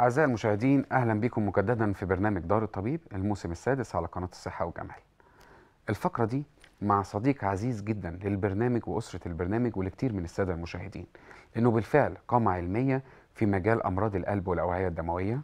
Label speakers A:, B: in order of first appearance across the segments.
A: أعزائي المشاهدين أهلا بكم مجددا في برنامج دار الطبيب الموسم السادس على قناة الصحة وجمال الفقرة دي مع صديق عزيز جدا للبرنامج وأسرة البرنامج ولكتير من السادة المشاهدين لأنه بالفعل قامة علمية في مجال أمراض القلب والأوعية الدموية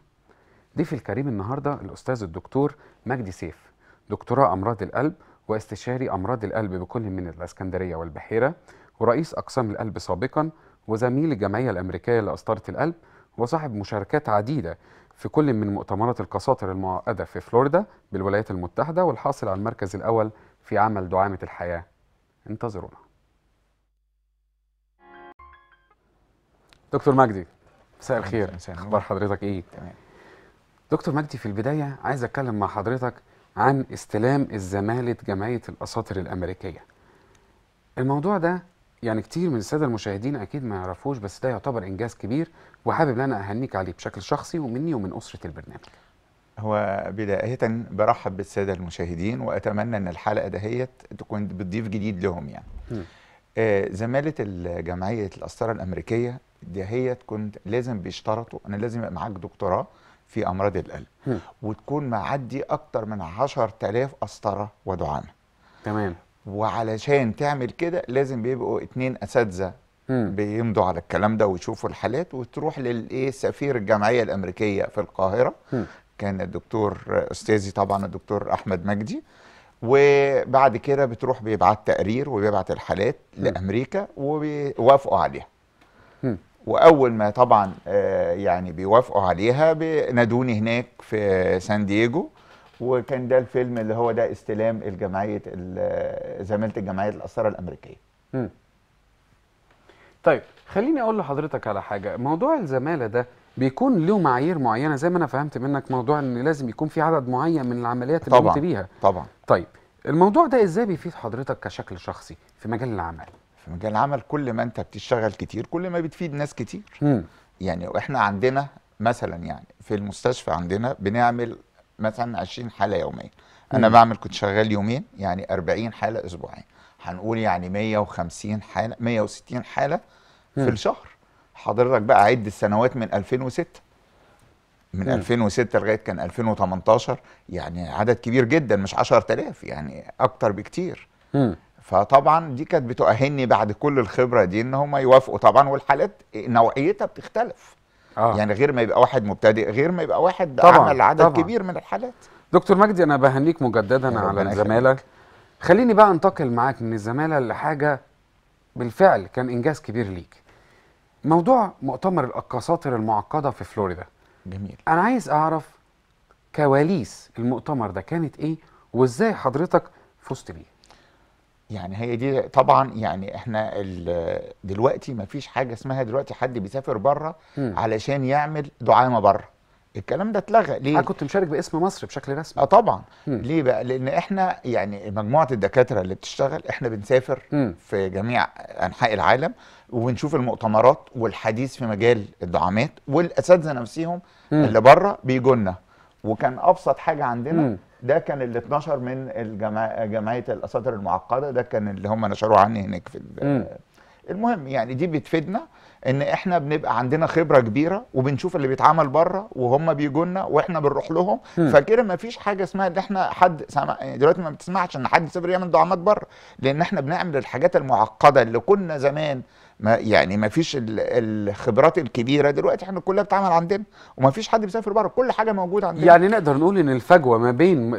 A: ضيفي الكريم النهاردة الأستاذ الدكتور مجدي سيف دكتوراه أمراض القلب واستشاري أمراض القلب بكل من الإسكندرية والبحيرة ورئيس أقسام القلب سابقا وزميل الجمعية الأمريكية لأسطرة القلب وصاحب مشاركات عديدة في كل من مؤتمرات القساطر المعقدة في فلوريدا بالولايات المتحدة والحاصل على المركز الأول في عمل دعامة الحياة انتظرونا دكتور مجدي مساء الخير اخبار حضرتك ايه تمام دكتور مجدي في البدايه عايز اتكلم مع حضرتك عن استلام الزماله جمعيه الاساطر الامريكيه الموضوع ده يعني كتير من الساده المشاهدين اكيد ما يعرفوش بس ده يعتبر انجاز كبير وحابب ان انا اهنيك عليه بشكل شخصي ومني ومن اسره البرنامج هو بداية برحب بالسادة المشاهدين وأتمنى أن الحلقة دهيت
B: تكون بتضيف جديد لهم يعني آه زمالة الجمعية القسطرة الأمريكية دهيت كنت لازم بيشترطوا أنا لازم يبقى معاك دكتوراه في أمراض القلب م. وتكون معدي أكتر من 10000 قسطرة ودعامة تمام وعلشان تعمل كده لازم بيبقوا اتنين اساتذه بيمضوا على الكلام ده ويشوفوا الحالات وتروح للايه سفير الجمعيه الامريكيه في القاهره كان الدكتور استاذي طبعا الدكتور احمد مجدي وبعد كده بتروح بيبعت تقرير وبيبعت الحالات م. لامريكا وبيوافقوا عليها م. واول ما طبعا آه، يعني بيوافقوا عليها نادوني هناك في سان دييجو وكان ده الفيلم اللي هو ده استلام الجمعيه زماله الجمعيه الاسره الامريكيه
A: م. طيب خليني اقول لحضرتك على حاجه موضوع الزماله ده بيكون له معايير معينه زي ما انا فهمت منك موضوع ان لازم يكون في عدد معين من العمليات اللي قمت بيها طبعا طيب الموضوع ده ازاي بيفيد حضرتك كشكل شخصي في مجال العمل في مجال العمل كل ما انت بتشتغل كتير كل
B: ما بتفيد ناس كتير م. يعني احنا عندنا مثلا يعني في المستشفى عندنا بنعمل مثلا 20 حاله يوميا انا مم. بعمل كنت شغال يومين يعني 40 حاله اسبوعين هنقول يعني 150 حاله 160 حاله مم. في الشهر حضرتك بقى عد السنوات من 2006 من مم. 2006 لغايه كان 2018 يعني عدد كبير جدا مش 10000 يعني اكتر بكتير مم. فطبعا دي كانت بتؤهلني بعد كل الخبره دي ان هم يوافقوا طبعا والحالات نوعيتها بتختلف آه. يعني غير ما يبقى واحد مبتدئ غير ما يبقى واحد طبعًا عمل عدد طبعًا. كبير من الحالات
A: دكتور مجدي انا بهنيك مجددا على الزماله خليني بقى انتقل معاك من الزماله لحاجه بالفعل كان انجاز كبير ليك موضوع مؤتمر القساطر المعقده في فلوريدا جميل انا عايز اعرف كواليس المؤتمر ده كانت ايه وازاي حضرتك فزت بيه يعني هي دي طبعا يعني احنا دلوقتي ما فيش حاجه
B: اسمها دلوقتي حد بيسافر بره علشان يعمل دعامه بره الكلام ده اتلغى ليه؟ انا كنت مشارك باسم مصر بشكل رسمي اه طبعا م. ليه بقى؟ لان احنا يعني مجموعه الدكاتره اللي بتشتغل احنا بنسافر م. في جميع انحاء العالم وبنشوف المؤتمرات والحديث في مجال الدعامات والاساتذه نفسهم م. اللي بره بيجوا وكان ابسط حاجه عندنا م. ده كان ال 12 من الجمع... جمعيه الاساطير المعقده ده كان اللي هم نشروه عني هناك في ال... المهم يعني دي بتفيدنا ان احنا بنبقى عندنا خبره كبيره وبنشوف اللي بيتعمل بره وهم بيجوا لنا واحنا بنروح لهم فكده ما فيش حاجه اسمها ان احنا حد سمع يعني دلوقتي ما بتسمعش ان حد سافر يعمل دعامات بره لان احنا بنعمل الحاجات المعقده اللي كنا زمان ما يعني ما فيش الخبرات الكبيره دلوقتي احنا كلها بتعمل عندنا وما فيش حد بيسافر بره كل حاجه موجوده عندنا يعني
A: نقدر نقول ان الفجوه ما بين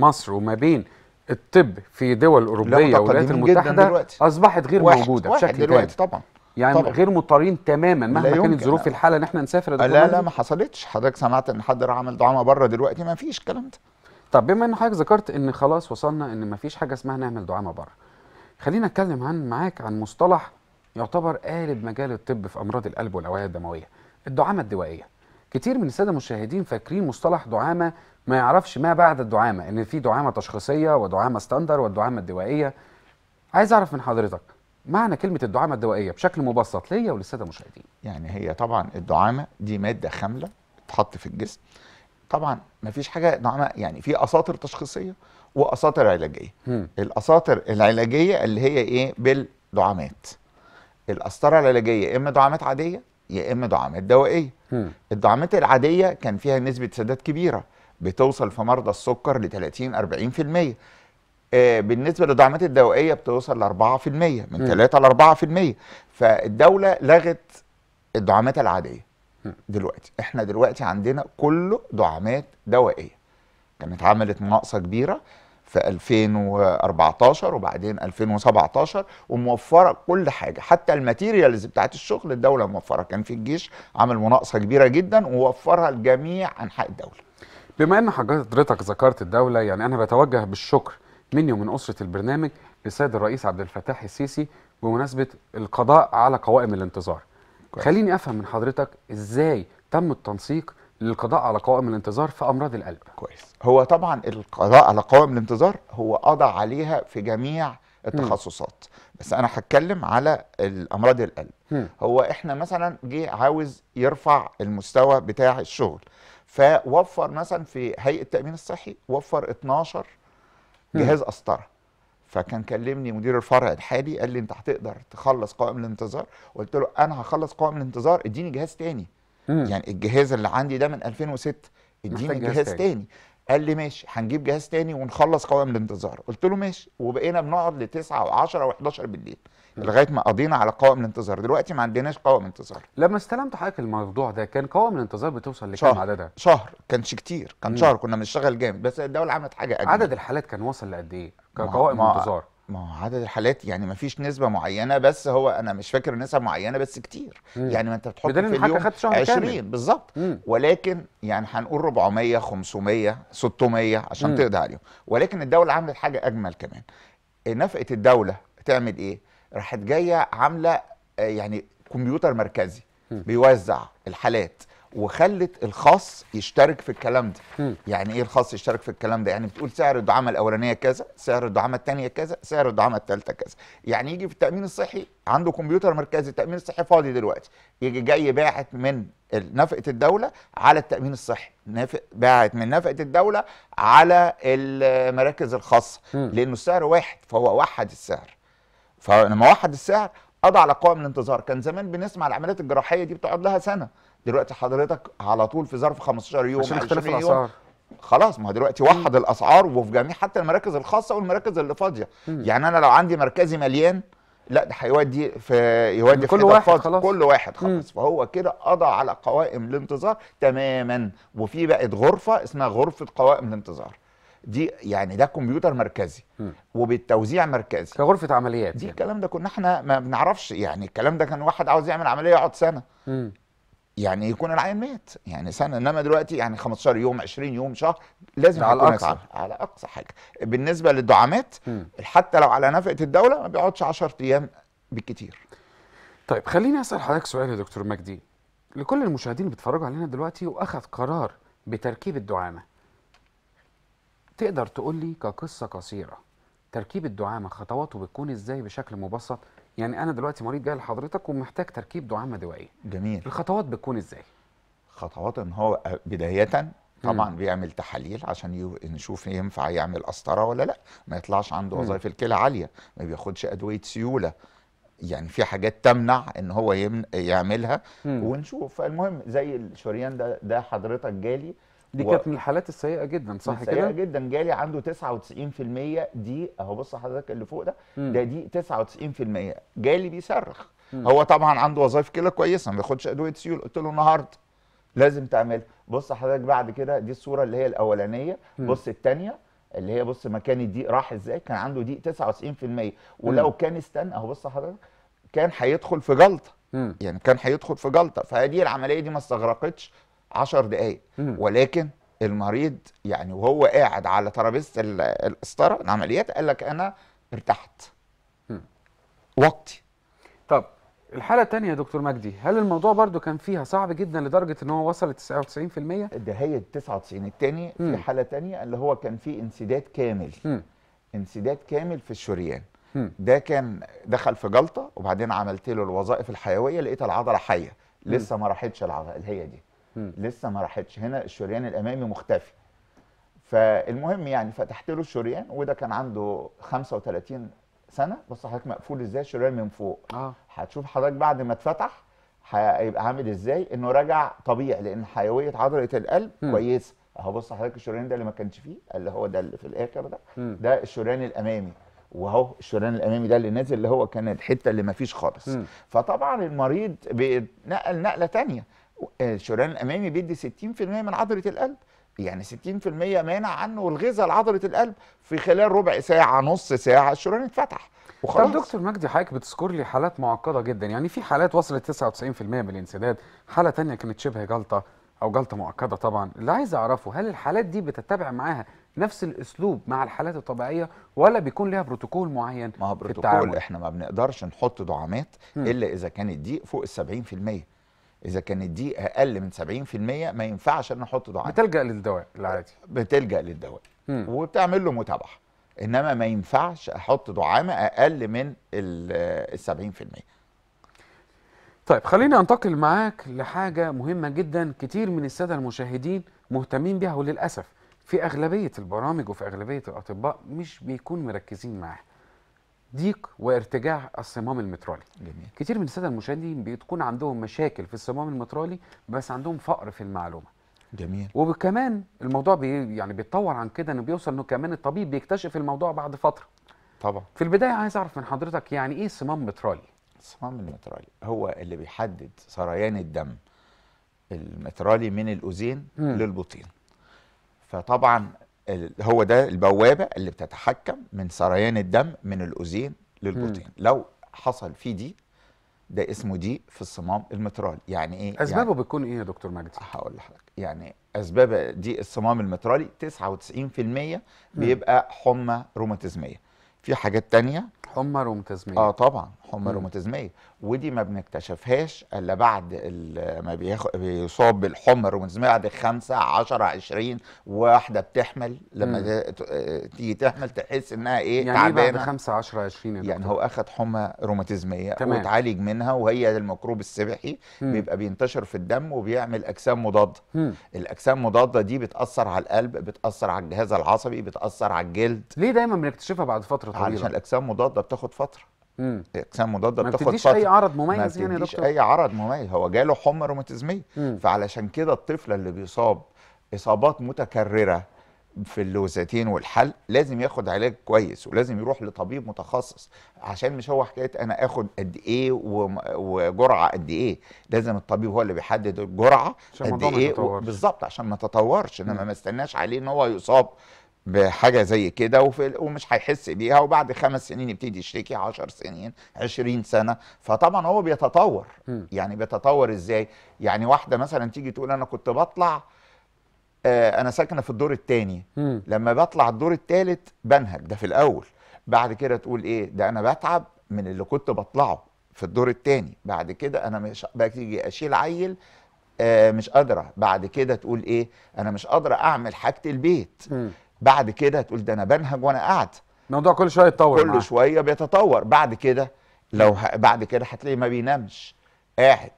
A: مصر وما بين الطب في دول اوروبيه والولايات المتحده اصبحت غير واحد موجوده واحد بشكل دلوقتي طبعا يعني طبعا. غير مضطرين تماما مهما كانت ظروف الحاله ان احنا نسافر لا لا ما حصلتش حضرتك سمعت ان حد راح عمل دعامه بره دلوقتي ما فيش الكلام ده طب بما ان حضرتك ذكرت ان خلاص وصلنا ان ما فيش حاجه اسمها نعمل دعامه بره خلينا اتكلم عن معاك عن مصطلح يعتبر قالب مجال الطب في امراض القلب والاوعيه الدمويه الدعامه الدوائيه كتير من الساده المشاهدين فاكرين مصطلح دعامه ما يعرفش ما بعد الدعامه ان في دعامه تشخيصيه ودعامه ستاندر والدعامه الدوائيه عايز اعرف من حضرتك معنى كلمه الدعامه الدوائيه بشكل مبسط ليا وللساده المشاهدين يعني هي طبعا الدعامه دي ماده خامله بتتحط في الجسم
B: طبعا ما فيش حاجه دعامه يعني في اساطر تشخيصيه واساطر علاجيه الاساطر العلاجيه اللي هي ايه بالدعامات القسطره العلاجيه يا اما دعامات عاديه يا اما دعامات دوائيه الدعامات العاديه كان فيها نسبه سداد كبيره بتوصل في مرضى السكر ل 30 40% آه بالنسبه للدعامات الدوائيه بتوصل ل 4% من 3 ل 4% فالدوله لغت الدعامات العاديه دلوقتي احنا دلوقتي عندنا كله دعامات دوائيه كانت عملت مناقصة كبيره في 2014 وبعدين 2017 وموفره كل حاجه حتى الماتيريالز بتاعت الشغل الدوله موفره كان في الجيش عمل مناقصه كبيره جدا ووفرها لجميع انحاء الدوله.
A: بما ان حضرتك ذكرت الدوله يعني انا بتوجه بالشكر مني ومن اسره البرنامج للسيد الرئيس عبد الفتاح السيسي بمناسبه القضاء على قوائم الانتظار. خليني افهم من حضرتك ازاي تم التنسيق للقضاء على قوائم الانتظار في امراض القلب كويس هو طبعا القضاء على قوائم الانتظار هو قضى عليها في
B: جميع التخصصات م. بس انا هتكلم على امراض القلب م. هو احنا مثلا جه عاوز يرفع المستوى بتاع الشغل فوفر مثلا في هيئه التامين الصحي وفر 12 جهاز قسطره فكان كلمني مدير الفرع الحالي قال لي انت هتقدر تخلص قائم الانتظار قلت له انا هخلص قائم الانتظار اديني جهاز تاني مم. يعني الجهاز اللي عندي ده من 2006 اديني جهاز, جهاز تاني. تاني قال لي ماشي هنجيب جهاز تاني ونخلص قوائم الانتظار قلت له ماشي وبقينا بنقعد ل 9 و10 و11 بالليل لغايه ما قضينا على قوائم الانتظار دلوقتي ما عندناش قوائم
A: انتظار لما استلمت حضرتك الموضوع ده كان قوائم الانتظار بتوصل لكام عددها شهر كانش كتير كان مم. شهر كنا بنشتغل جامد بس الدوله عملت حاجه أجمل. عدد الحالات كان وصل لقد ايه كقوائم انتظار
B: ما هو عدد الحالات يعني ما فيش نسبه معينه بس هو انا مش فاكر نسبه معينه بس كتير مم. يعني ما انت بتحط في اليوم خدت شهر 20 بالظبط ولكن يعني هنقول 400 500 600 عشان مم. تقضي عليهم ولكن الدوله عملت حاجه اجمل كمان نفقه الدوله تعمل ايه راحت جايه عامله آه، يعني كمبيوتر مركزي مم. بيوزع الحالات وخلت الخاص يشترك في الكلام ده م. يعني ايه الخاص يشترك في الكلام ده يعني بتقول سعر الدعامه الاولانيه كذا سعر الدعامه الثانيه كذا سعر الدعامه الثالثه كذا يعني يجي في التامين الصحي عنده كمبيوتر مركزي التامين الصحي فاضي دلوقتي يجي جاي باعت من نفقه الدوله على التامين الصحي باعت من نفقه الدوله على المراكز الخاصه م. لانه السعر واحد فهو وحد السعر فلما وحد السعر قضى على قوام الانتظار كان زمان بنسمع العمليات الجراحيه دي بتقعد لها سنه دلوقتي حضرتك على طول في ظرف 15 يوم عشان اختلاف الاسعار خلاص ما هو دلوقتي وحد الاسعار وفي جميع حتى المراكز الخاصه والمراكز اللي فاضيه يعني انا لو عندي مركزي مليان لا ده هيودي في يودي كل في واحد فاضي. خلاص كل واحد خلاص فهو كده قضى على قوائم الانتظار تماما وفي بقت غرفه اسمها غرفه قوائم الانتظار دي يعني ده كمبيوتر مركزي وبالتوزيع مركزي كغرفه عمليات دي يعني. الكلام ده كنا احنا ما بنعرفش يعني الكلام ده كان واحد عاوز يعمل عمليه يقعد سنه يعني يكون العين مات يعني سنه انما دلوقتي يعني 15 يوم 20 يوم شهر لازم على اقصى على اقصى حاجه بالنسبه للدعامات م. حتى لو
A: على نفقه الدوله ما بيقعدش 10 ايام بالكتير طيب خليني اسال حضرتك سؤال يا دكتور مجدي لكل المشاهدين اللي بيتفرجوا علينا دلوقتي واخذ قرار بتركيب الدعامه تقدر تقول لي كقصه قصيره تركيب الدعامه خطواته بتكون ازاي بشكل مبسط يعني انا دلوقتي مريض جاي لحضرتك ومحتاج تركيب دعامه دوائيه جميل الخطوات بتكون ازاي خطوات ان
B: هو بدايه طبعا مم. بيعمل تحاليل عشان نشوف ينفع يعمل قسطره ولا لا ما يطلعش عنده وظائف الكلى عاليه ما بياخدش ادويه سيوله يعني في حاجات تمنع ان هو يعملها مم. ونشوف فالمهم زي الشريان ده ده حضرتك جالي دي كانت من الحالات السيئه جدا صح كده سيئه جدا جالي عنده 99% دي اهو بص حضرتك اللي فوق ده م. ده دي 99% جالي بيصرخ هو طبعا عنده وظائف كلى كويسه ما بياخدش ادويه سيول قلت له النهارده لازم تعملها بص حضرتك بعد كده دي الصوره اللي هي الاولانيه بص الثانيه اللي هي بص مكان الضيق راح ازاي كان عنده ضيق 99% ولو كان استنى اهو بص حضرتك كان هيدخل في جلطه يعني كان هيدخل في جلطه فهذه العمليه دي ما استغرقتش 10 دقائق ولكن المريض يعني وهو قاعد على ترابيزه القسطره العمليات قال لك انا ارتحت وقتي
A: طب الحالة الثانية يا دكتور مجدي هل الموضوع برضو كان فيها صعب جدا لدرجة ان هو وصل ل 99%؟ ده هي 99
B: الثاني في حالة ثانية اللي هو كان فيه انسداد كامل م. انسداد كامل في الشريان م. ده كان دخل في جلطة وبعدين عملت له الوظائف الحيوية لقيت العضلة حية لسه م. ما راحتش العضلة اللي هي دي لسه ما راحتش هنا الشريان الامامي مختفي فالمهم يعني فتحت له الشريان وده كان عنده 35 سنه بص حضرتك مقفول ازاي الشريان من فوق آه. هتشوف حضرتك بعد ما اتفتح هيبقى عامل ازاي انه رجع طبيعي لان حيويه عضله القلب كويسه اهو بص حضرتك الشريان ده اللي ما كانش فيه اللي هو ده اللي في الاخر ده م. ده الشريان الامامي وهو الشريان الامامي ده اللي نازل اللي هو كان الحته اللي ما فيش خالص م. فطبعا المريض بيتنقل نقله ثانيه الشريان الامامي بيدي 60% من عضله القلب يعني 60%
A: مانع عنه والغذاء لعضله
B: القلب في خلال ربع ساعه نص ساعه الشريان اتفتح
A: وخلاص طب دكتور مجدي حضرتك بتذكر لي حالات معقده جدا يعني في حالات وصلت 99% من الانسداد حاله ثانيه كانت شبه جلطه او جلطه مؤكده طبعا اللي عايز اعرفه هل الحالات دي بتتبع معاها نفس الاسلوب مع الحالات الطبيعيه ولا بيكون ليها بروتوكول معين ما بروتوكول احنا
B: ما بنقدرش نحط دعامات الا اذا كانت دي فوق ال 70% اذا كانت دي اقل من 70% ما ينفعش ان احط دعامه بتلجا للدواء العادي بتلجا للدواء وبتعمل له متابعه انما ما ينفعش احط
A: دعامه اقل من ال 70% طيب خليني انتقل معاك لحاجه مهمه جدا كتير من الساده المشاهدين مهتمين بيها وللاسف في اغلبيه البرامج وفي اغلبيه الاطباء مش بيكون مركزين معاها ضيق وارتجاع الصمام المترالي جميل. كتير من الساده المشاهدين بتكون عندهم مشاكل في الصمام المترالي بس عندهم فقر في المعلومه جميل وكمان الموضوع بي يعني بيتطور عن كده انه بيوصل انه كمان الطبيب بيكتشف الموضوع بعد فتره طبعا في البدايه عايز اعرف من حضرتك يعني ايه صمام مترالي الصمام المترالي هو اللي بيحدد سريان الدم المترالي من الاذين للبطين
B: فطبعا هو ده البوابه اللي بتتحكم من سريان الدم من الاذين للبطين لو حصل في دي ده اسمه دي في الصمام المترالي يعني ايه اسبابه
A: يعني بتكون ايه يا دكتور مجدي هقول لحضرتك
B: يعني اسباب دي الصمام المترالي 99% بيبقى حمى روماتيزميه في حاجات تانية حمى روماتيزميه اه طبعا هم روماتيزميه ودي ما بنكتشفهاش الا بعد ما بيصاب بالحمى الروماتيزميه بعد 5 10 20 واحده بتحمل لما تيجي تحمل تحس انها ايه يعني إيه تعبانه يعني بعد 5 10 20 يعني دكتور. هو اخذ حمى روماتيزميه واتعالج منها وهي الميكروب السبحي مم. بيبقى بينتشر في الدم وبيعمل اجسام مضاده مم. الاجسام المضاده دي بتاثر على القلب بتاثر على الجهاز العصبي بتاثر على الجلد ليه دايما بنكتشفها بعد فتره طويله علشان الاجسام المضاده بتاخد فتره امم اجسام مضاده ما بتاخد فتره اي عرض مميز يعني يا دكتور ما اي عرض مميز هو جاله حمى روماتيزميه فعلشان كده الطفل اللي بيصاب اصابات متكرره في اللوزتين والحلق لازم ياخد علاج كويس ولازم يروح لطبيب متخصص عشان مش هو حكايه انا اخد قد ايه وجرعه قد ايه لازم الطبيب هو اللي بيحدد الجرعه قد ايه بالظبط عشان ما تطورش انما ما استناش عليه ان هو يصاب بحاجه زي كده ومش هيحس بيها وبعد خمس سنين يبتدي يشتكي 10 سنين 20 سنه فطبعا هو بيتطور يعني بيتطور ازاي؟ يعني واحده مثلا تيجي تقول انا كنت بطلع آه، انا ساكنه في الدور الثاني لما بطلع الدور الثالث بنهج ده في الاول بعد كده تقول ايه ده انا بتعب من اللي كنت بطلعه في الدور الثاني بعد كده انا مش بتيجي اشيل عيل آه، مش قادره بعد كده تقول ايه انا مش قادره اعمل حاجه البيت م. بعد كده تقول ده انا بنهج وانا قاعد الموضوع كل شويه يتطور كل معاه. شويه بيتطور بعد كده لو ه... بعد كده هتلاقيه ما بينامش قاعد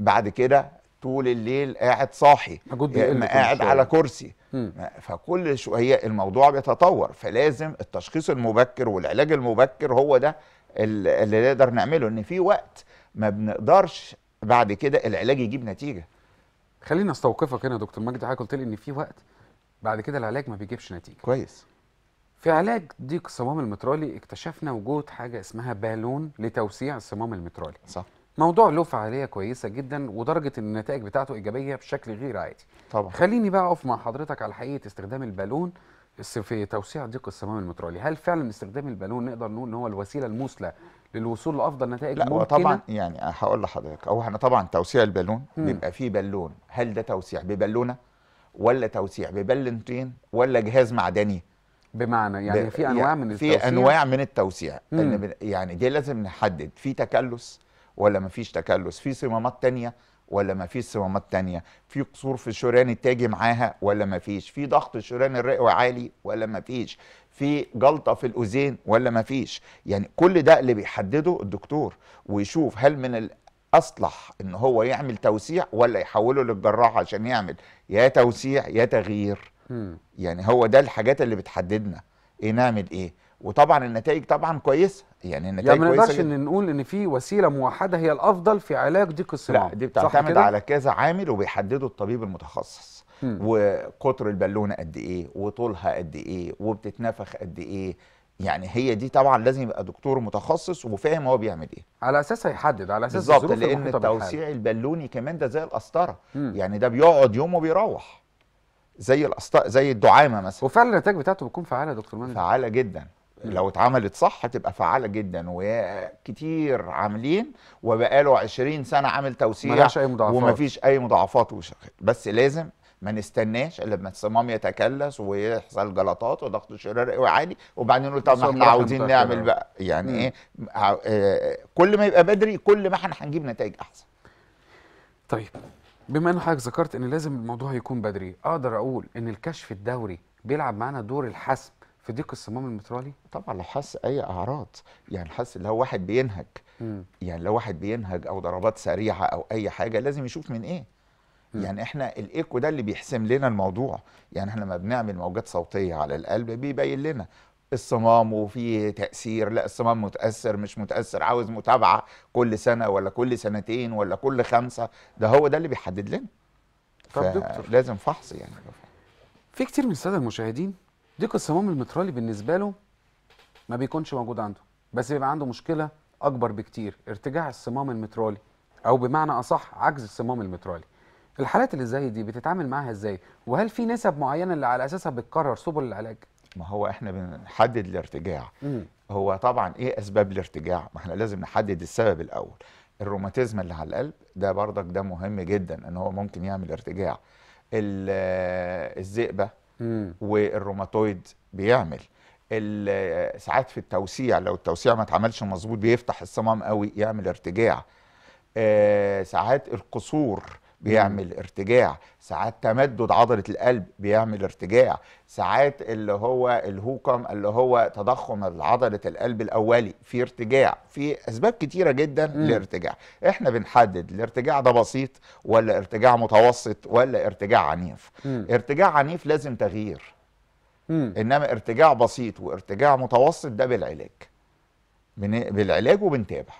B: بعد كده طول الليل قاعد صاحي آه، ما قاعد شوية. على كرسي م. فكل شويه الموضوع بيتطور فلازم التشخيص المبكر والعلاج المبكر هو ده اللي نقدر نعمله ان في وقت ما بنقدرش
A: بعد كده العلاج يجيب نتيجه خلينا استوقفك هنا يا دكتور مجدي حضرتك قلت لي ان في وقت بعد كده العلاج ما بيجيبش نتيجه كويس في علاج ضيق الصمام المترالي اكتشفنا وجود حاجه اسمها بالون لتوسيع الصمام المترالي صح موضوع له فعاليه كويسه جدا ودرجه ان النتائج بتاعته ايجابيه بشكل غير عادي طبعا خليني بقى اقف مع حضرتك على حقيقه استخدام البالون في توسيع ضيق الصمام المترالي هل فعلا استخدام البالون نقدر نقول ان هو الوسيله المثلى للوصول لافضل نتائج لا ممكنه طبعا
B: يعني هقول لحضرتك هو احنا طبعا توسيع البالون بيبقى فيه بالون هل ده توسيع ببالونه ولا توسيع ببلنتين ولا جهاز معدني بمعنى يعني ب... في انواع من التوسيع في انواع من التوسيع إن يعني دي لازم نحدد في تكلس ولا ما فيش تكلس في صمامات تانية ولا ما فيش صمامات تانية في قصور في الشريان التاجي معاها ولا ما فيش في ضغط الشريان الرئوي عالي ولا ما فيش في جلطه في الاذين ولا ما فيش يعني كل ده اللي بيحدده الدكتور ويشوف هل من اصلح ان هو يعمل توسيع ولا يحوله للجراح عشان يعمل يا توسيع يا تغيير يعني هو ده الحاجات اللي بتحددنا ايه نعمل ايه وطبعا النتائج طبعا كويسه يعني النتائج يعني ما نقدرش ان
A: نقول ان في وسيله موحده هي الافضل في علاج ضيق
B: الصناعة لا دي بتعتمد على كذا عامل وبيحدده الطبيب المتخصص وقطر البالونه قد ايه وطولها قد ايه وبتتنفخ قد ايه يعني هي دي طبعا لازم يبقى دكتور متخصص وفاهم هو بيعمل ايه
A: على اساس هيحدد على اساس بالظبط لان التوسيع
B: البالوني كمان ده زي القسطره يعني ده بيقعد يوم وبيروح زي القسطره زي الدعامه مثلا وفعلا النتائج بتاعته بتكون فعاله يا دكتور مهندس فعاله جدا لو اتعملت صح هتبقى فعاله جدا وكتير عاملين وبقاله 20 سنه عامل توسيع ومفيش اي مضاعفات وشغل بس لازم ما نستناش الا لما الصمام يتكلس ويحصل جلطات وضغط قوي عالي وبعدين نقول طب ما احنا عاوزين نعمل آه. بقى يعني مم. ايه
A: آه، كل ما يبقى بدري كل ما احنا هنجيب نتائج احسن طيب بما ان حضرتك ذكرت ان لازم الموضوع يكون بدري اقدر اقول ان الكشف الدوري بيلعب معانا دور الحسم في ضيق الصمام المترالي طبعا لو حس اي
B: اعراض يعني حس لو واحد بينهج مم. يعني لو واحد بينهج او ضربات سريعه او اي حاجه لازم يشوف من ايه يعني احنا الايكو ده اللي بيحسم لنا الموضوع يعني احنا لما بنعمل موجات صوتيه على القلب بيبين لنا الصمام وفي تاثير لا الصمام متاثر مش متاثر عاوز متابعه كل سنه ولا كل سنتين ولا كل
A: خمسه ده هو ده اللي بيحدد لنا لازم فحص يعني في كتير من الساده المشاهدين ديك الصمام المترالي بالنسبه له ما بيكونش موجود عنده بس بيبقى عنده مشكله اكبر بكتير ارتجاع الصمام المترالي او بمعنى اصح عجز الصمام المترالي الحالات اللي زي دي بتتعامل معاها ازاي وهل في نسب معينه اللي على اساسها بتقرر سبل العلاج ما هو احنا بنحدد الارتجاع مم. هو
B: طبعا ايه اسباب الارتجاع ما احنا لازم نحدد السبب الاول الروماتيزم اللي على القلب ده برضك ده مهم جدا ان هو ممكن يعمل ارتجاع الذئبه والروماتويد بيعمل ساعات في التوسيع لو التوسيع ما اتعملش مظبوط بيفتح الصمام قوي يعمل ارتجاع آه، ساعات القصور بيعمل ارتجاع ساعات تمدد عضله القلب بيعمل ارتجاع ساعات اللي هو الهوكم اللي هو تضخم عضله القلب الاولي في ارتجاع في اسباب كتيره جدا م. للارتجاع احنا بنحدد الارتجاع ده بسيط ولا ارتجاع متوسط ولا ارتجاع عنيف م. ارتجاع عنيف لازم تغيير م. انما ارتجاع بسيط وارتجاع متوسط ده بالعلاج
A: بالعلاج وبنتابع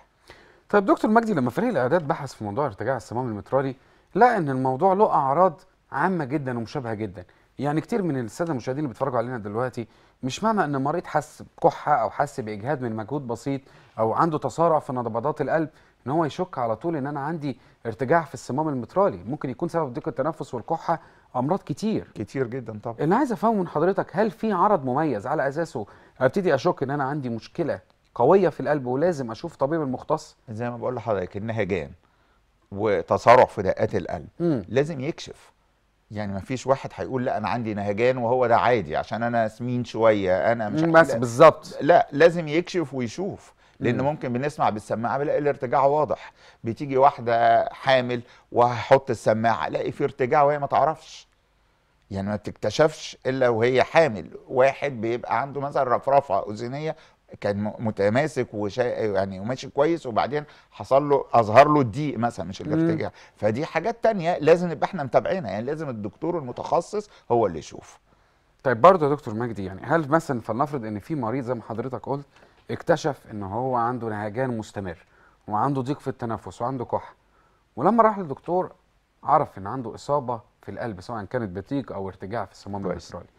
A: طيب دكتور مجدي لما فريق الاعداد بحث في موضوع ارتجاع الصمام المترالي لا ان الموضوع له اعراض عامه جدا ومشابهه جدا يعني كتير من الساده المشاهدين اللي بيتفرجوا علينا دلوقتي مش معنى ان المريض حس بكحه او حس باجهاد من مجهود بسيط او عنده تسارع في نبضات القلب ان هو يشك على طول ان انا عندي ارتجاع في الصمام المترالي ممكن يكون سبب ضيق التنفس والكحه امراض كتير كتير جدا طبعا اللي عايز افهمه من حضرتك هل في عرض مميز على اساسه ابتدي اشك ان انا عندي مشكله قويه في القلب ولازم اشوف طبيب المختص زي ما بقول لحضرتك النهجان
B: وتصارع في دقات القلب مم. لازم يكشف يعني ما فيش واحد هيقول لا انا عندي نهجان وهو ده عادي عشان انا سمين شويه انا مش بس بالظبط لا لازم يكشف ويشوف لان مم. ممكن بنسمع بالسماعه بنلاقي الارتجاع واضح بتيجي واحده حامل وهحط السماعه الاقي في ارتجاع وهي ما تعرفش يعني ما بتكتشفش الا وهي حامل واحد بيبقى عنده مثلا رفرفه اذنيه كان متماسك وشا... يعني وماشي كويس وبعدين حصل له اظهر له الضيق مثلا مش الارتجاع
A: فدي حاجات تانية لازم نبقى احنا متابعينها يعني لازم الدكتور المتخصص هو اللي يشوف طيب برضه يا دكتور مجدي يعني هل مثلا فلنفرض ان في مريض زي ما حضرتك قلت اكتشف ان هو عنده نهجان مستمر وعنده ضيق في التنفس وعنده كح ولما راح للدكتور عرف ان عنده اصابه في القلب سواء كانت بتيك او ارتجاع في الصمام الاسرائيلي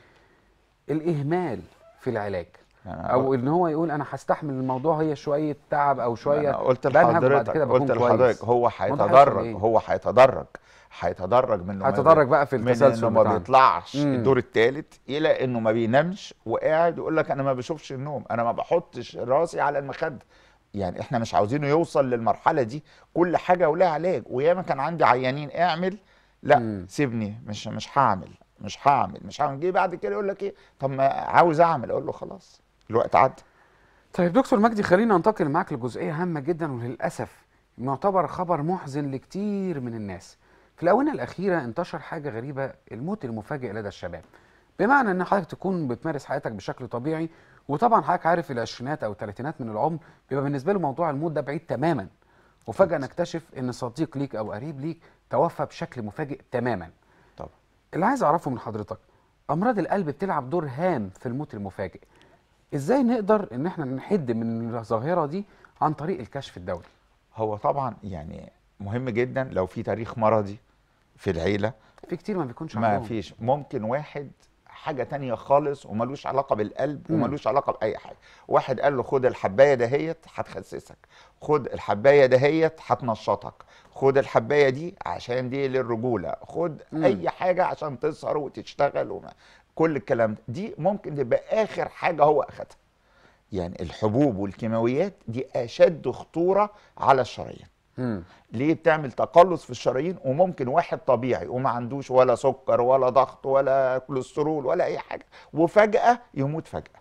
A: الاهمال في العلاج يعني أو او ان هو يقول انا هستحمل الموضوع هي شويه تعب او شويه أنا قلت لحضرتك قلت لحضرتك هو هيتدرج
B: هو هيتدرج هيتدرج من هيتدرج بقى في التسلسل انه ما بيطلعش مم. الدور الثالث الى انه ما بينامش وقاعد يقول لك انا ما بشوفش النوم انا ما بحطش راسي على المخده يعني احنا مش عاوزينه يوصل للمرحله دي كل حاجه ولها علاج وياما كان عندي عيانين اعمل لا مم. سيبني مش مش هعمل مش هعمل مش
A: هعمل جه بعد كده يقول لك ايه طب ما عاوز اعمل اقول له خلاص الوقت عدى طيب دكتور مجدي خلينا ننتقل معاك لجزئيه هامه جدا وللاسف معتبر خبر محزن لكتير من الناس في الاونه الاخيره انتشر حاجه غريبه الموت المفاجئ لدى الشباب بمعنى ان حضرتك تكون بتمارس حياتك بشكل طبيعي وطبعا حضرتك عارف العشرينات او الثلاثينات من العمر بيبقى بالنسبه له موضوع الموت ده بعيد تماما وفجاه نكتشف ان صديق ليك او قريب ليك توفى بشكل مفاجئ تماما طبعا اللي عايز اعرفه من حضرتك امراض القلب بتلعب دور هام في الموت المفاجئ ازاي نقدر ان احنا نحد من الظاهره دي عن طريق الكشف الدوري هو طبعا يعني مهم جدا
B: لو في تاريخ مرضي في العيله في كتير ما بيكونش عندهم ما فيش ممكن واحد حاجه تانية خالص وملوش علاقه بالقلب وملوش علاقه باي حاجه واحد قال له خد الحبايه دهيت هتخسسك خد الحبايه دهيت هتنشطك خد الحبايه دي عشان دي للرجوله خد مم. اي حاجه عشان تسهر وتشتغل وما كل الكلام ده دي ممكن تبقى اخر حاجه هو اخدها يعني الحبوب والكيماويات دي اشد خطوره على الشرايين ليه بتعمل تقلص في الشرايين وممكن واحد طبيعي وما عندوش ولا سكر ولا ضغط ولا كوليسترول
A: ولا اي حاجه وفجاه يموت فجاه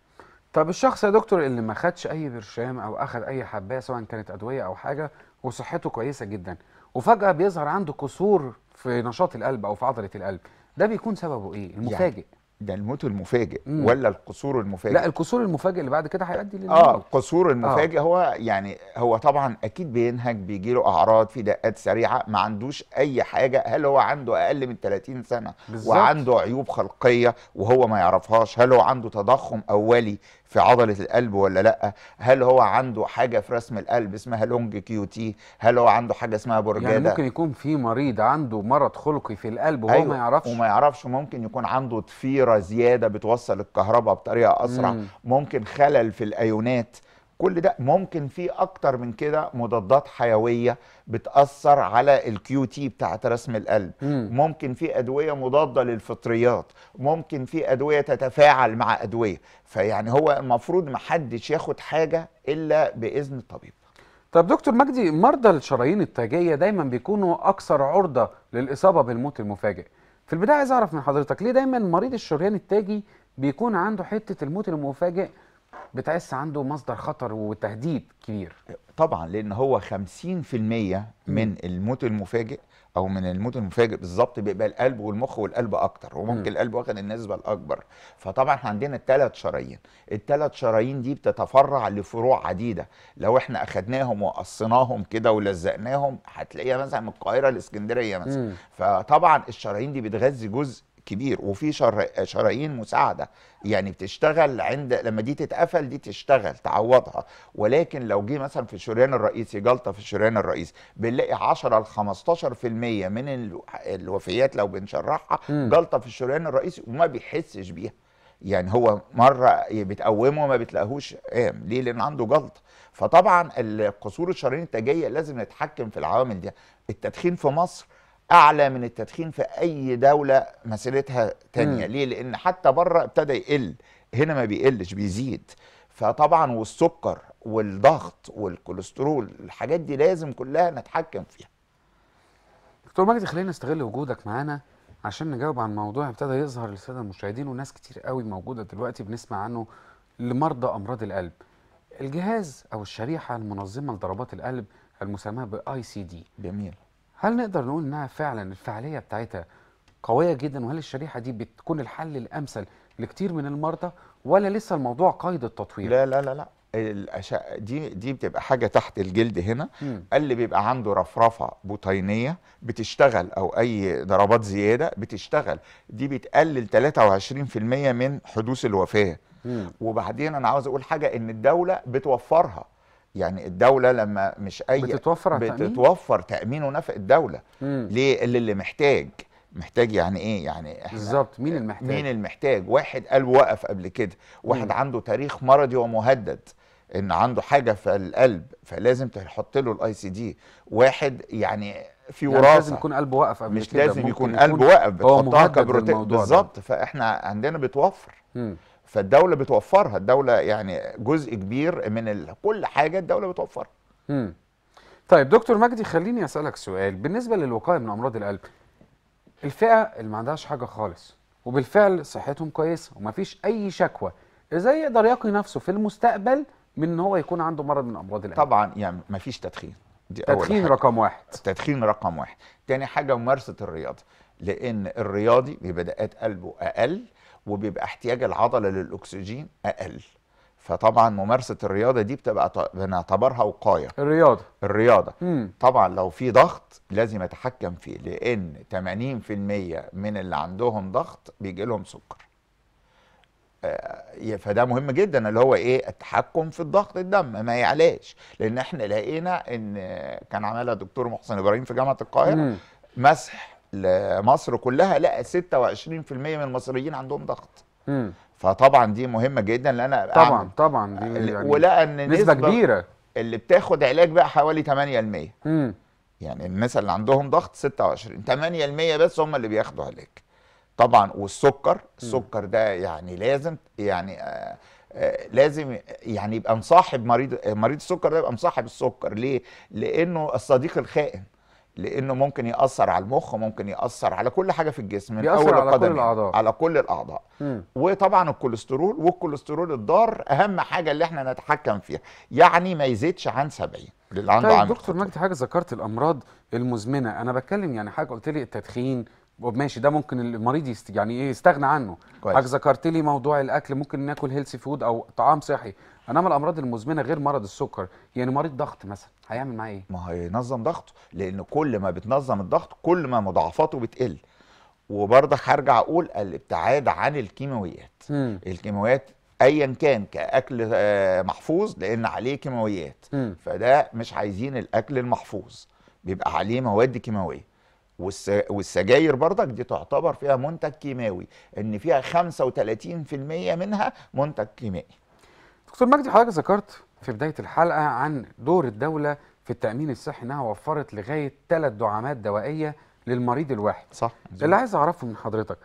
A: طب الشخص يا دكتور اللي ما خدش اي برشام او اخد اي حبايه سواء كانت ادويه او حاجه وصحته كويسه جدا وفجاه بيظهر عنده كسور في نشاط القلب او في عضله القلب ده بيكون سببه ايه المفاجئ ده الموت المفاجئ مم. ولا القصور المفاجئ لا القصور المفاجئ اللي بعد كده هيؤدي للموت اه القصور
B: المفاجئ آه. هو يعني هو طبعا اكيد بينهج بيجي له اعراض في دقات سريعه ما عندوش اي حاجه هل هو عنده اقل من 30 سنه بالزبط. وعنده عيوب خلقيه وهو ما يعرفهاش هل هو عنده تضخم اولي في عضله القلب ولا لا هل هو عنده حاجه في رسم القلب اسمها لونج كيو تي هل هو عنده حاجه اسمها برجاده يعني ممكن
A: يكون في مريض عنده مرض خلقي في القلب وهو أيوة ما يعرفش وما
B: يعرفش ممكن يكون عنده طفيره زياده بتوصل الكهرباء بطريقه اسرع مم. ممكن خلل في الايونات كل ده ممكن في اكتر من كده مضادات حيويه بتاثر على الكيو تي بتاعت رسم القلب مم. ممكن في ادويه مضاده للفطريات ممكن في ادويه تتفاعل مع ادويه فيعني هو المفروض محدش ياخد حاجه
A: الا باذن الطبيب طب دكتور مجدي مرضى الشرايين التاجيه دايما بيكونوا اكثر عرضه للاصابه بالموت المفاجئ في البدايه عايز اعرف من حضرتك ليه دايما مريض الشريان التاجي بيكون عنده حته الموت المفاجئ بتحس عنده مصدر خطر وتهديد كبير طبعا لان هو 50% من الموت المفاجئ
B: او من الموت المفاجئ بالظبط بيبقى القلب والمخ والقلب اكتر وممكن القلب واخد النسبه الاكبر فطبعا احنا عندنا الثلاث شرايين الثلاث شرايين دي بتتفرع لفروع عديده لو احنا اخدناهم وقصيناهم كده ولزقناهم هتلاقيها مثلا من القاهره لاسكندريه مثلا فطبعا الشرايين دي بتغذي جزء كبير وفي شر... شرايين مساعده يعني بتشتغل عند لما دي تتقفل دي تشتغل تعوضها ولكن لو جه مثلا في الشريان الرئيسي جلطه في الشريان الرئيسي بنلاقي 10 ل 15% من الوفيات لو بنشرحها جلطه في الشريان الرئيسي وما بيحسش بيها يعني هو مره بتقومه ما بتلاقيهوش قام ليه لان عنده جلطه فطبعا القصور الشرايين التاجيه لازم نتحكم في العوامل دي التدخين في مصر اعلى من التدخين في اي دوله مسيرتها تانية م. ليه لان حتى بره ابتدى يقل هنا ما بيقلش بيزيد فطبعا والسكر
A: والضغط والكوليسترول الحاجات دي لازم كلها نتحكم فيها دكتور مجدي خلينا نستغل وجودك معانا عشان نجاوب عن موضوع ابتدى يظهر للساده المشاهدين وناس كتير قوي موجوده دلوقتي بنسمع عنه لمرضى امراض القلب الجهاز او الشريحه المنظمه لضربات القلب المسماه باي سي دي جميل هل نقدر نقول انها فعلا الفعاليه بتاعتها قويه جدا وهل الشريحه دي بتكون الحل الامثل لكتير من المرضى ولا لسه الموضوع قيد التطوير لا لا لا لا الأشع...
B: دي دي بتبقى حاجه تحت الجلد هنا مم. اللي بيبقى عنده رفرفه بطينيه بتشتغل او اي ضربات زياده بتشتغل دي بتقلل 23% من حدوث الوفاه مم. وبعدين انا عاوز اقول حاجه ان الدوله بتوفرها يعني الدوله لما مش اي بتتوفر بتتوفر تأمين, ونفق الدوله مم. ليه اللي, اللي محتاج محتاج يعني ايه يعني احنا
A: بالظبط مين المحتاج مين
B: المحتاج واحد قلبه وقف قبل كده واحد مم. عنده تاريخ مرضي ومهدد ان عنده حاجه في القلب فلازم تحط له الاي سي دي واحد يعني في يعني وراثه لازم يكون قلبه واقف قبل مش كده لازم يكون قلبه واقف بتحطها كبروتين بالظبط فاحنا عندنا بتوفر مم. فالدوله بتوفرها الدوله يعني جزء كبير من ال... كل حاجه الدوله بتوفرها
A: امم طيب دكتور مجدي خليني اسالك سؤال بالنسبه للوقايه من امراض القلب الفئه اللي ما عندهاش حاجه خالص وبالفعل صحتهم كويسه ومفيش اي شكوى ازاي يقدر يقي نفسه في المستقبل من ان هو يكون عنده مرض من امراض القلب طبعا يعني مفيش تدخين دي تدخين أول رقم واحد تدخين رقم واحد
B: تاني حاجه ممارسه الرياضه لان الرياضي بيبقى دقات قلبه اقل وبيبقى احتياج العضله للاكسجين اقل فطبعا ممارسه الرياضه دي بتبقى بنعتبرها وقايه الرياضه الرياضه مم. طبعا لو في ضغط لازم اتحكم فيه لان 80% من اللي عندهم ضغط بيجي لهم سكر آه، فده مهم جدا اللي هو ايه التحكم في الضغط الدم ما يعلاش لان احنا لقينا ان كان عملها دكتور محسن ابراهيم في جامعه القاهره مسح لمصر كلها لا 26% من المصريين عندهم ضغط امم فطبعا دي مهمه جدا لان انا طبعا طبعا دي يعني ولقى ان نسبه كبيره اللي بتاخد علاج بقى حوالي 8% امم يعني الناس اللي عندهم ضغط 26 8% بس هم اللي بياخدوا علاج طبعا والسكر السكر ده يعني لازم يعني آآ آه، آآ آه، لازم يعني يبقى مصاحب مريض مريض السكر ده يبقى مصاحب السكر ليه؟ لانه الصديق الخائن لانه ممكن ياثر على المخ ممكن ياثر على كل حاجه في الجسم من اول على كل الاعضاء على كل الاعضاء م. وطبعا الكوليسترول والكوليسترول الضار اهم حاجه اللي احنا نتحكم فيها
A: يعني ما يزيدش عن 70 للي عنده طيب دكتور مجدي حاجه ذكرت الامراض المزمنه انا بتكلم يعني حاجه قلت لي التدخين ماشي ده ممكن المريض يست يعني ايه يستغنى عنه كويس. حضرتك ذكرت لي موضوع الاكل ممكن ناكل هيلثي فود او طعام صحي انما الامراض المزمنه غير مرض السكر يعني مريض ضغط مثلا هيعمل معاه ايه؟ ما هينظم ضغطه لان كل ما بتنظم
B: الضغط كل ما مضاعفاته بتقل وبرضه هرجع اقول الابتعاد عن الكيماويات الكيماويات ايا كان كاكل آه، محفوظ لان عليه كيماويات فده مش عايزين الاكل المحفوظ بيبقى عليه مواد كيماويه والسجاير برضك دي تعتبر فيها منتج كيماوي ان فيها
A: 35% منها منتج كيمائي دكتور مجدي حضرتك ذكرت في بداية الحلقة عن دور الدولة في التأمين الصحي إنها وفرت لغاية ثلاث دعامات دوائية للمريض الواحد صح اللي عايز أعرفه من حضرتك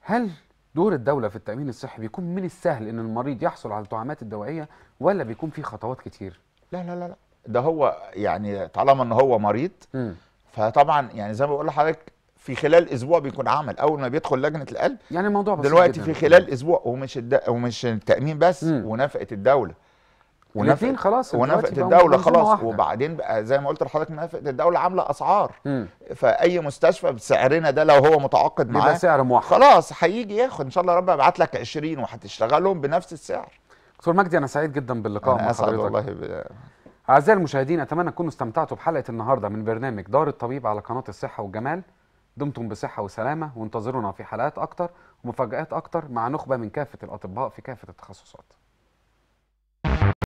A: هل دور الدولة في التأمين الصحي بيكون من السهل إن المريض يحصل على الدعامات الدوائية ولا بيكون في خطوات كتير؟ لا لا لا لا ده هو يعني طالما إن هو مريض م. فطبعا
B: يعني زي ما بقول لحضرتك في خلال اسبوع بيكون عمل اول ما بيدخل لجنه القلب يعني الموضوع بسيط دلوقتي جداً. في خلال اسبوع ومش الد... ومش التامين بس ونفقه الدوله ونفقت خلاص ونفقت الدوله خلاص وبعدين بقى زي ما قلت لحضرتك نفقت الدوله عامله اسعار م. فاي مستشفى بسعرنا ده لو هو متعاقد معاه يبقى سعر موحد خلاص هيجي ياخد ان شاء الله ربنا يبعت لك 20 وهتشتغلهم بنفس السعر
A: دكتور مجدي انا سعيد جدا باللقاء مع حضرتك والله ب... اعزائي المشاهدين اتمنى تكونوا استمتعتوا بحلقه النهارده من برنامج دار الطبيب على قناه الصحه والجمال دمتم بصحه وسلامه وانتظرونا في حلقات اكتر ومفاجات اكتر مع نخبه من كافه الاطباء في كافه التخصصات